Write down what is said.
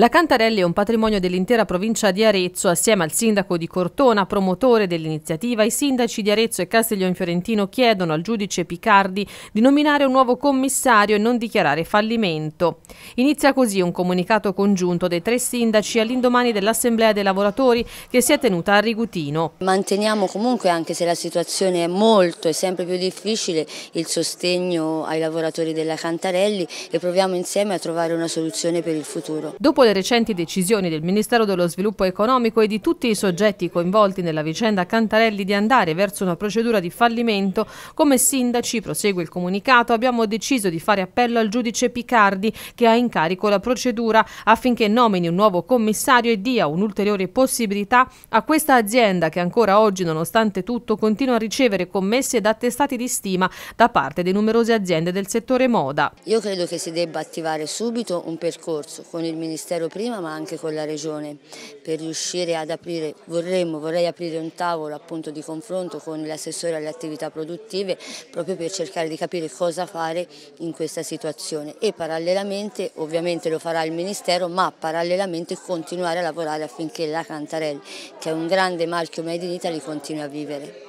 La Cantarelli è un patrimonio dell'intera provincia di Arezzo, assieme al sindaco di Cortona, promotore dell'iniziativa, i sindaci di Arezzo e Castiglione Fiorentino chiedono al giudice Picardi di nominare un nuovo commissario e non dichiarare fallimento. Inizia così un comunicato congiunto dei tre sindaci all'indomani dell'Assemblea dei lavoratori che si è tenuta a Rigutino. Manteniamo comunque, anche se la situazione è molto e sempre più difficile, il sostegno ai lavoratori della Cantarelli e proviamo insieme a trovare una soluzione per il futuro. Dopo le recenti decisioni del Ministero dello Sviluppo Economico e di tutti i soggetti coinvolti nella vicenda Cantarelli di andare verso una procedura di fallimento, come sindaci, prosegue il comunicato, abbiamo deciso di fare appello al giudice Picardi che ha in carico la procedura affinché nomini un nuovo commissario e dia un'ulteriore possibilità a questa azienda che ancora oggi, nonostante tutto, continua a ricevere commesse ed attestati di stima da parte di numerose aziende del settore moda. Io credo che si debba attivare subito un percorso con il Ministero Ministero prima ma anche con la Regione per riuscire ad aprire, vorremmo, vorrei aprire un tavolo appunto di confronto con l'assessore alle attività produttive proprio per cercare di capire cosa fare in questa situazione e parallelamente ovviamente lo farà il Ministero ma parallelamente continuare a lavorare affinché la Cantarelli che è un grande marchio Made in Italy continui a vivere.